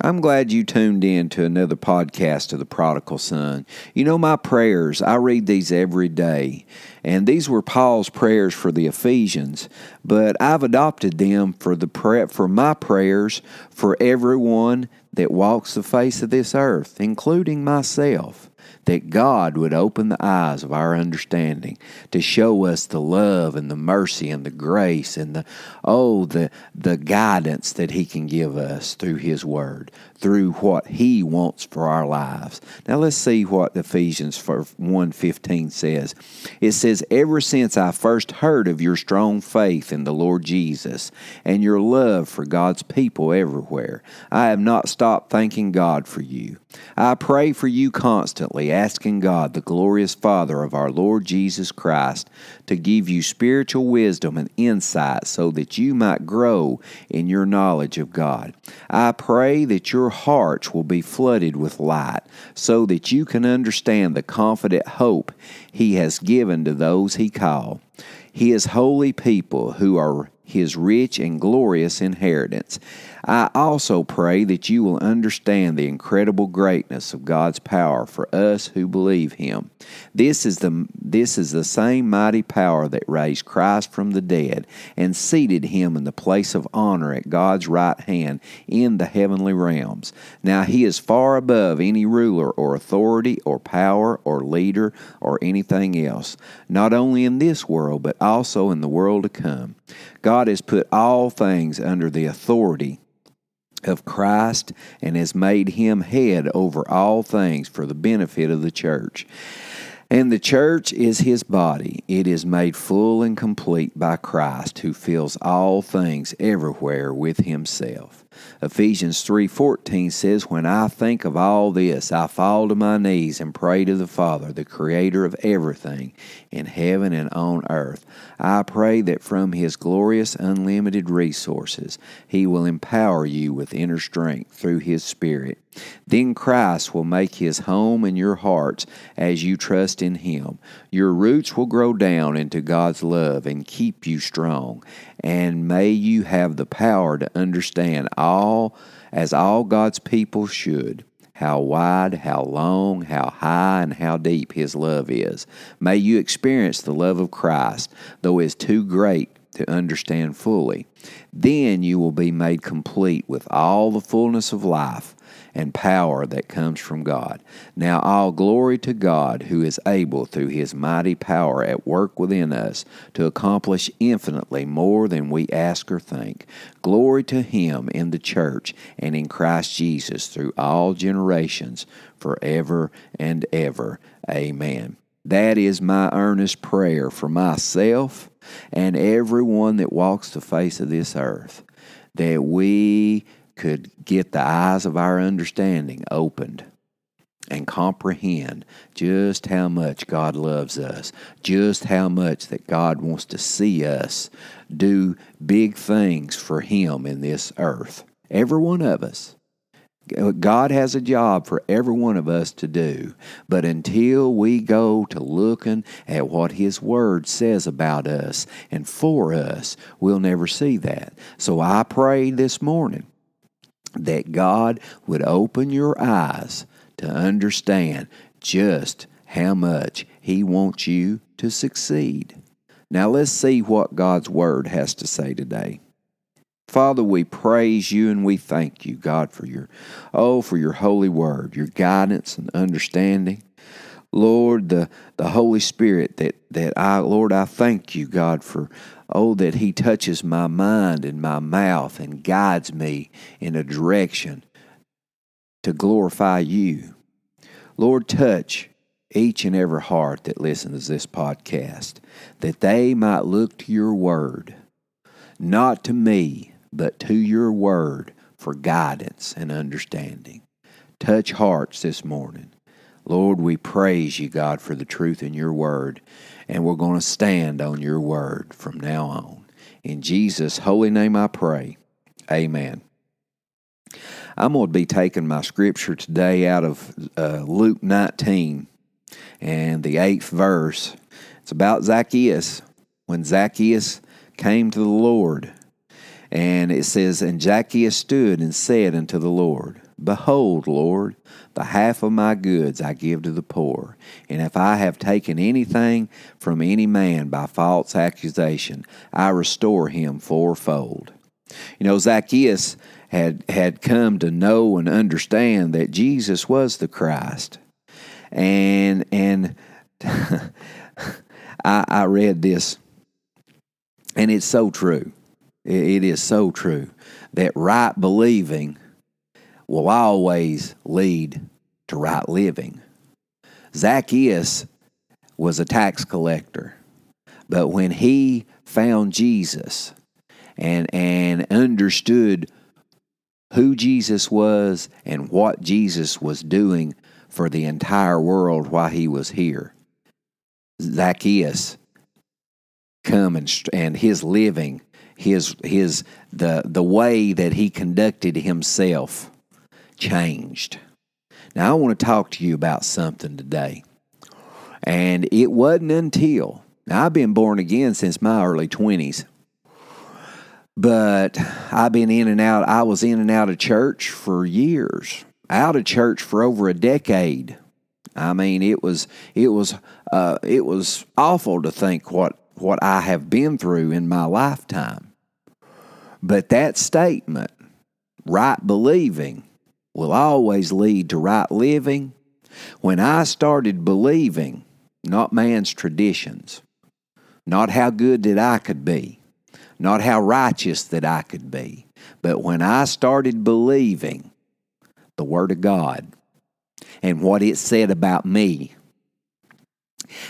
I'm glad you tuned in to another podcast of The Prodigal Son. You know, my prayers, I read these every day, and these were Paul's prayers for the Ephesians, but I've adopted them for, the pra- for my prayers for everyone that walks the face of this earth, including myself that God would open the eyes of our understanding to show us the love and the mercy and the grace and the oh the the guidance that he can give us through his word, through what he wants for our lives. Now let's see what Ephesians 1:15 says. It says, "Ever since I first heard of your strong faith in the Lord Jesus and your love for God's people everywhere, I have not stopped thanking God for you. I pray for you constantly fervently asking God, the glorious Father of our Lord Jesus Christ, to give you spiritual wisdom and insight so that you might grow in your knowledge of God. I pray that your hearts will be flooded with light so that you can understand the confident hope He has given to those He called his holy people who are his rich and glorious inheritance. I also pray that you will understand the incredible greatness of God's power for us who believe him. This is the this is the same mighty power that raised Christ from the dead and seated him in the place of honor at God's right hand in the heavenly realms. Now he is far above any ruler or authority or power or leader or anything else, not only in this world but also in the world to come. God has put all things under the authority of Christ and has made him head over all things for the benefit of the church. And the church is his body. It is made full and complete by Christ, who fills all things everywhere with himself. Ephesians 3:14 says, "When I think of all this, I fall to my knees and pray to the Father, the creator of everything in heaven and on earth. I pray that from his glorious unlimited resources, he will empower you with inner strength through his spirit then Christ will make his home in your hearts as you trust in him. Your roots will grow down into God's love and keep you strong. And may you have the power to understand all as all God's people should how wide, how long, how high, and how deep His love is. May you experience the love of Christ, though it is too great to understand fully. Then you will be made complete with all the fullness of life and power that comes from God. Now, all glory to God, who is able through his mighty power at work within us to accomplish infinitely more than we ask or think. Glory to him in the church and in Christ Jesus through all generations, forever and ever. Amen. That is my earnest prayer for myself and everyone that walks the face of this earth that we could get the eyes of our understanding opened and comprehend just how much God loves us, just how much that God wants to see us do big things for Him in this earth. Every one of us. God has a job for every one of us to do. But until we go to looking at what His Word says about us and for us, we'll never see that. So I pray this morning that God would open your eyes to understand just how much He wants you to succeed. Now let's see what God's Word has to say today. Father, we praise you and we thank you, God, for your, oh, for your holy word, your guidance and understanding. Lord, the, the Holy Spirit that, that I, Lord, I thank you, God, for, oh, that He touches my mind and my mouth and guides me in a direction to glorify you. Lord, touch each and every heart that listens to this podcast, that they might look to your word, not to me, but to your word for guidance and understanding. Touch hearts this morning. Lord, we praise you, God, for the truth in your word, and we're going to stand on your word from now on. In Jesus' holy name I pray. Amen. I'm going to be taking my scripture today out of uh, Luke 19 and the eighth verse. It's about Zacchaeus. When Zacchaeus came to the Lord, and it says, And Zacchaeus stood and said unto the Lord, Behold, Lord, the half of my goods I give to the poor, and if I have taken anything from any man by false accusation, I restore him fourfold. You know, Zacchaeus had, had come to know and understand that Jesus was the Christ. And, and I, I read this, and it's so true. It is so true that right believing will always lead to right living. Zacchaeus was a tax collector, but when he found Jesus and, and understood who Jesus was and what Jesus was doing for the entire world while he was here, Zacchaeus come and, and his living his his the the way that he conducted himself changed. Now I want to talk to you about something today. And it wasn't until now I've been born again since my early 20s. But I've been in and out I was in and out of church for years. Out of church for over a decade. I mean, it was it was uh, it was awful to think what what I have been through in my lifetime. But that statement, right believing, will always lead to right living. When I started believing, not man's traditions, not how good that I could be, not how righteous that I could be, but when I started believing the Word of God and what it said about me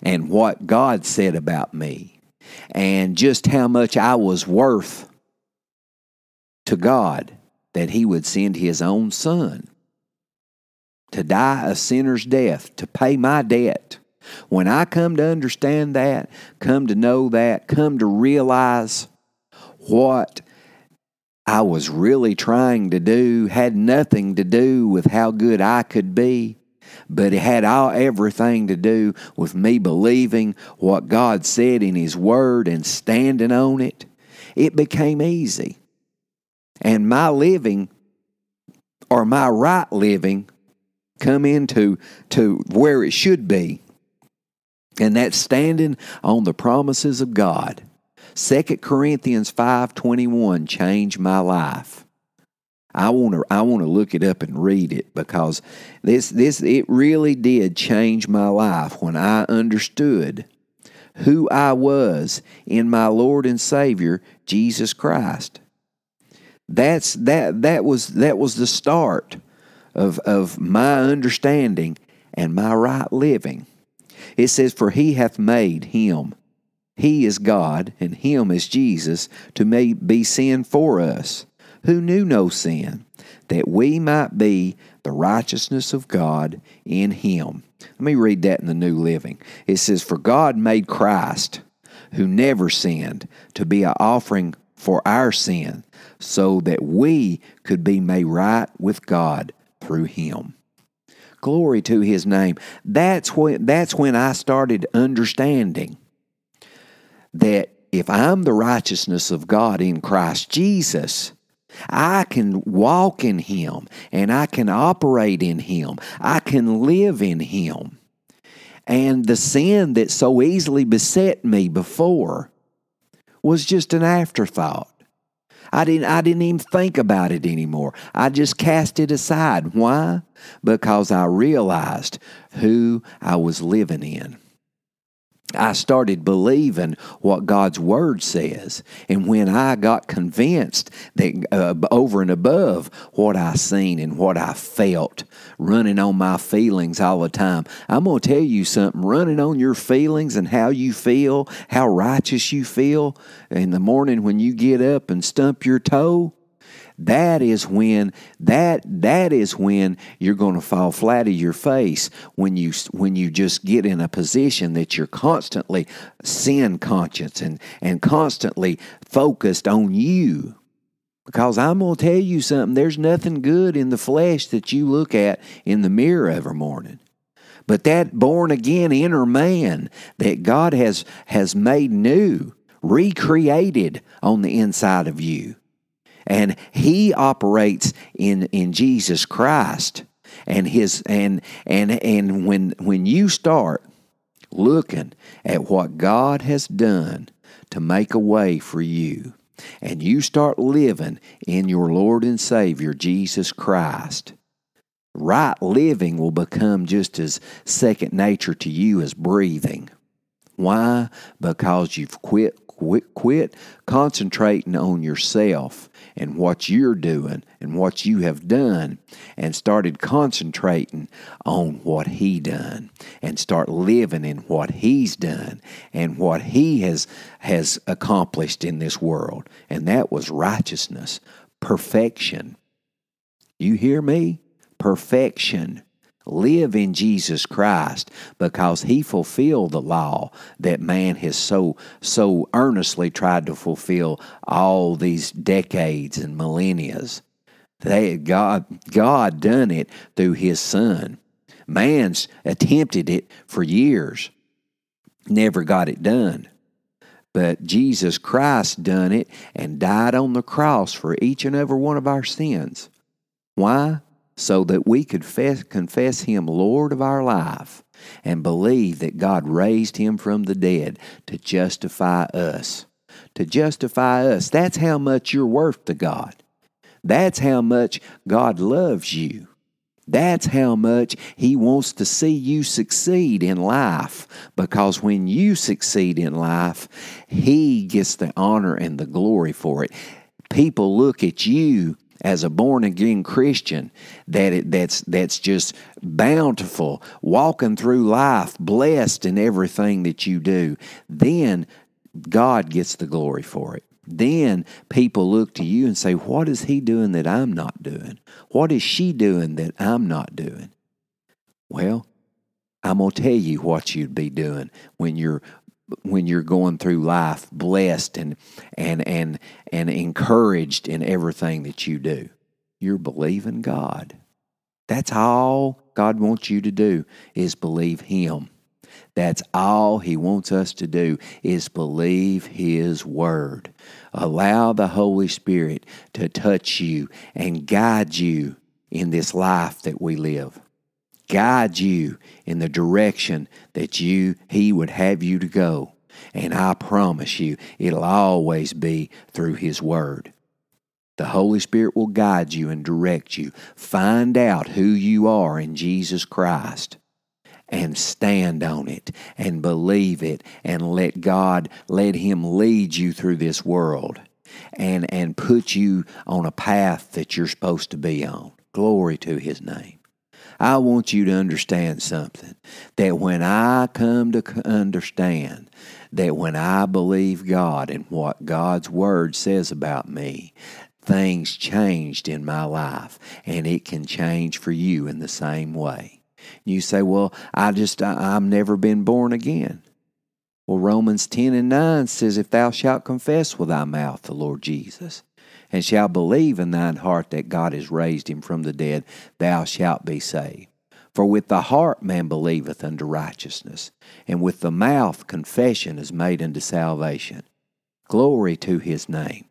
and what God said about me and just how much I was worth to God that he would send his own son to die a sinner's death, to pay my debt. When I come to understand that, come to know that, come to realize what I was really trying to do had nothing to do with how good I could be, but it had all everything to do with me believing what God said in His Word and standing on it. It became easy and my living or my right living come into to where it should be and that's standing on the promises of god 2 corinthians 5.21 changed my life i want to i want to look it up and read it because this this it really did change my life when i understood who i was in my lord and savior jesus christ that's that that was that was the start of of my understanding and my right living. It says, For he hath made him, he is God, and him is Jesus, to be sin for us, who knew no sin, that we might be the righteousness of God in him. Let me read that in the New Living. It says, For God made Christ, who never sinned, to be an offering for our sin, so that we could be made right with God through him. Glory to his name. That's when, that's when I started understanding that if I'm the righteousness of God in Christ Jesus, I can walk in Him and I can operate in Him. I can live in Him. And the sin that so easily beset me before was just an afterthought. I didn't, I didn't even think about it anymore. I just cast it aside. Why? Because I realized who I was living in. I started believing what God's word says. And when I got convinced that uh, over and above what I seen and what I felt, running on my feelings all the time, I'm going to tell you something running on your feelings and how you feel, how righteous you feel in the morning when you get up and stump your toe, that is when that that is when you're going to fall flat of your face when you when you just get in a position that you're constantly sin conscious and and constantly focused on you. Because I'm going to tell you something, there's nothing good in the flesh that you look at in the mirror every morning. But that born again inner man that God has, has made new, recreated on the inside of you, and he operates in in Jesus Christ and his and and and when when you start looking at what God has done to make a way for you and you start living in your Lord and Savior Jesus Christ right living will become just as second nature to you as breathing why because you've quit Quit, quit concentrating on yourself and what you're doing and what you have done and started concentrating on what he done and start living in what he's done and what he has has accomplished in this world and that was righteousness perfection you hear me perfection Live in Jesus Christ because he fulfilled the law that man has so so earnestly tried to fulfill all these decades and millennia. They, God, God done it through his son. Man's attempted it for years, never got it done. But Jesus Christ done it and died on the cross for each and every one of our sins. Why? so that we could confess, confess Him Lord of our life and believe that God raised Him from the dead to justify us. To justify us. That's how much you're worth to God. That's how much God loves you. That's how much He wants to see you succeed in life. Because when you succeed in life, He gets the honor and the glory for it. People look at you as a born again Christian that it, that's that's just bountiful, walking through life blessed in everything that you do, then God gets the glory for it. Then people look to you and say, "What is he doing that I'm not doing? What is she doing that I'm not doing?" Well, I'm going to tell you what you'd be doing when you're when you're going through life blessed and and and and encouraged in everything that you do. You're believing God. That's all God wants you to do is believe him. That's all he wants us to do is believe his word. Allow the Holy Spirit to touch you and guide you in this life that we live guide you in the direction that you he would have you to go. And I promise you, it'll always be through his word. The Holy Spirit will guide you and direct you. Find out who you are in Jesus Christ and stand on it and believe it and let God let him lead you through this world and and put you on a path that you're supposed to be on. Glory to his name. I want you to understand something that when I come to understand that when I believe God and what God's Word says about me, things changed in my life, and it can change for you in the same way. You say, Well, I just, I, have never been born again. Well, Romans 10 and 9 says, If thou shalt confess with thy mouth the Lord Jesus and shall believe in thine heart that God has raised him from the dead, thou shalt be saved. For with the heart man believeth unto righteousness, and with the mouth confession is made unto salvation. Glory to his name.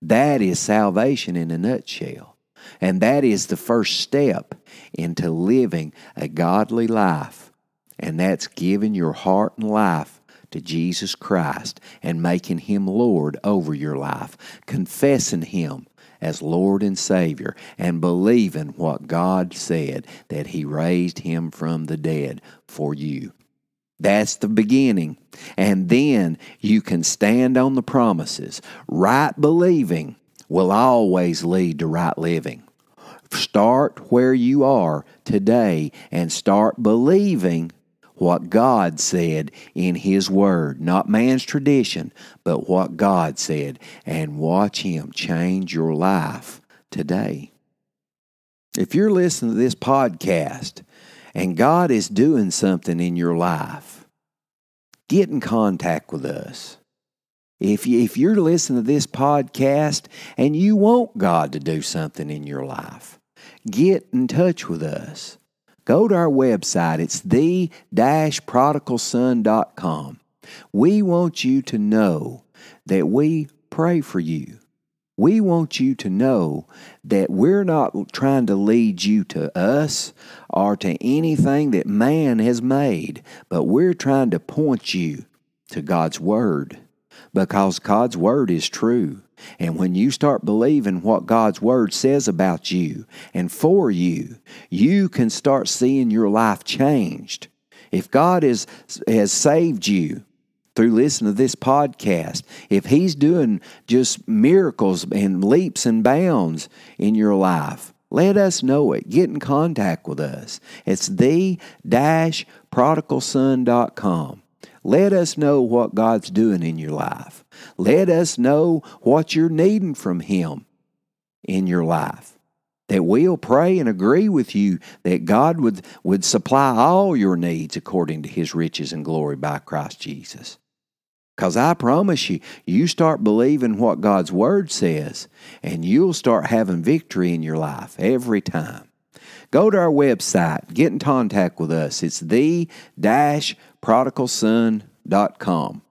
That is salvation in a nutshell. And that is the first step into living a godly life. And that's giving your heart and life to Jesus Christ and making Him Lord over your life, confessing Him as Lord and Savior, and believing what God said that He raised Him from the dead for you. That's the beginning. And then you can stand on the promises. Right believing will always lead to right living. Start where you are today and start believing what God said in His Word, not man's tradition, but what God said, and watch Him change your life today. If you're listening to this podcast and God is doing something in your life, get in contact with us. If, you, if you're listening to this podcast and you want God to do something in your life, get in touch with us go to our website. It's the prodigalson.com. We want you to know that we pray for you. We want you to know that we're not trying to lead you to us or to anything that man has made, but we're trying to point you to God's Word because God's Word is true. And when you start believing what God's Word says about you and for you, you can start seeing your life changed. If God is, has saved you through listening to this podcast, if He's doing just miracles and leaps and bounds in your life, let us know it. Get in contact with us. It's the-prodigalson.com. Let us know what God's doing in your life. Let us know what you're needing from Him in your life. That we'll pray and agree with you that God would, would supply all your needs according to His riches and glory by Christ Jesus. Because I promise you, you start believing what God's Word says, and you'll start having victory in your life every time. Go to our website, get in contact with us. It's the prodigalson.com.